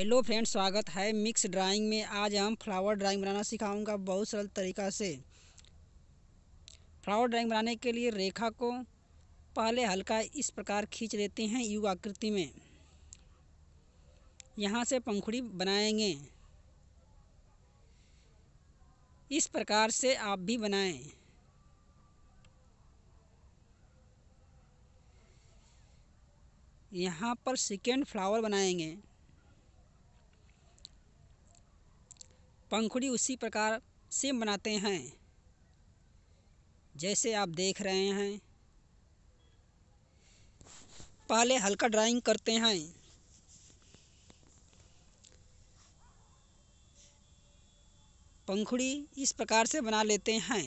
hello friend स्वागत है mix drawing में आज हम फ्लावर ड्राइंग बनाना सिखाऊंगा बहुत सरल तरीका से फ्लावर ड्राइंग बनाने के लिए रेखा को पहले हल्का इस प्रकार खींच लेते हैं यू आकृति में यहाँ से पंखुड़ी बनाएंगे इस प्रकार से आप भी बनाएं यहाँ पर सेकेंड फ्लावर बनाएंगे पंखुड़ी उसी प्रकार से बनाते हैं जैसे आप देख रहे हैं पहले हल्का ड्राइंग करते हैं पंखुड़ी इस प्रकार से बना लेते हैं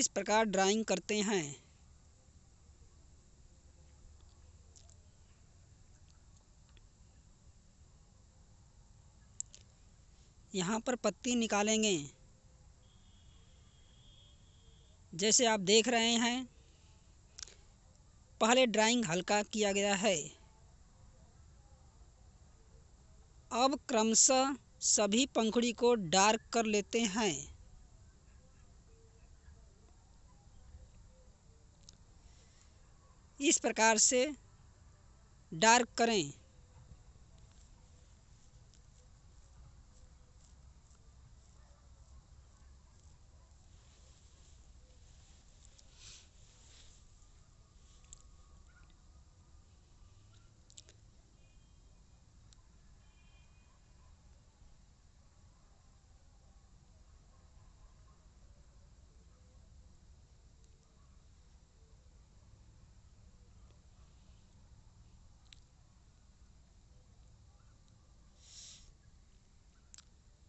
इस प्रकार ड्राइंग करते हैं यहाँ पर पत्ती निकालेंगे जैसे आप देख रहे हैं पहले ड्राइंग हल्का किया गया है अब क्रमशः सभी पंखुड़ी को डार्क कर लेते हैं इस प्रकार से डार्क करें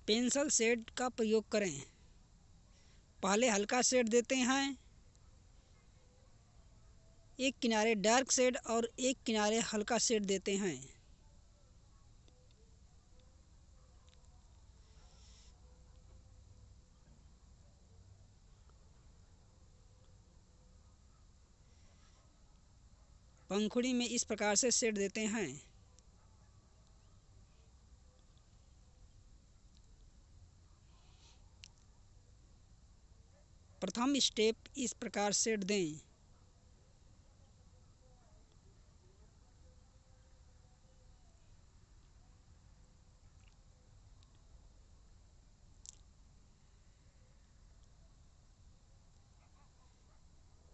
पेंसिल सेड का प्रयोग करें पहले हल्का सेट देते हैं एक किनारे डार्क शेड और एक किनारे हल्का शेड देते हैं पंखुड़ी में इस प्रकार से शेड देते हैं प्रथम स्टेप इस प्रकार से दें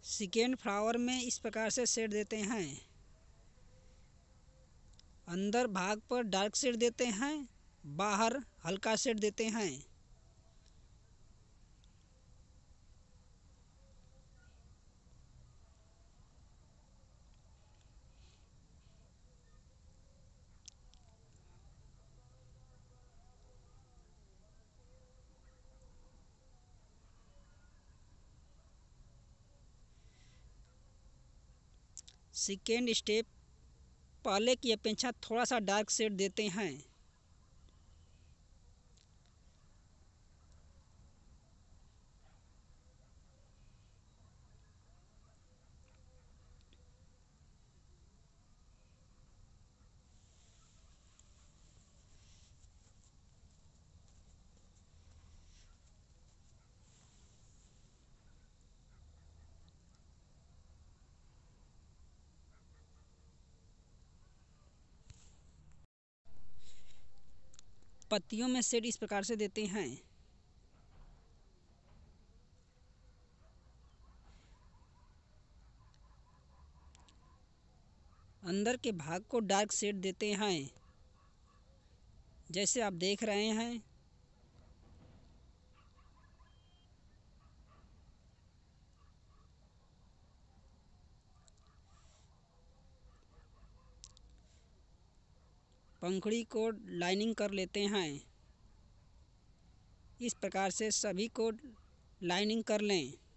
सेकेंड फ्लावर में इस प्रकार से शेड देते हैं अंदर भाग पर डार्क सेट देते हैं बाहर हल्का सेट देते हैं सेकेंड स्टेप पहले की अपेक्षा थोड़ा सा डार्क सेड देते हैं पत्तियों में सेड इस प्रकार से देते हैं अंदर के भाग को डार्क सेड देते हैं जैसे आप देख रहे हैं पंखड़ी को लाइनिंग कर लेते हैं इस प्रकार से सभी को लाइनिंग कर लें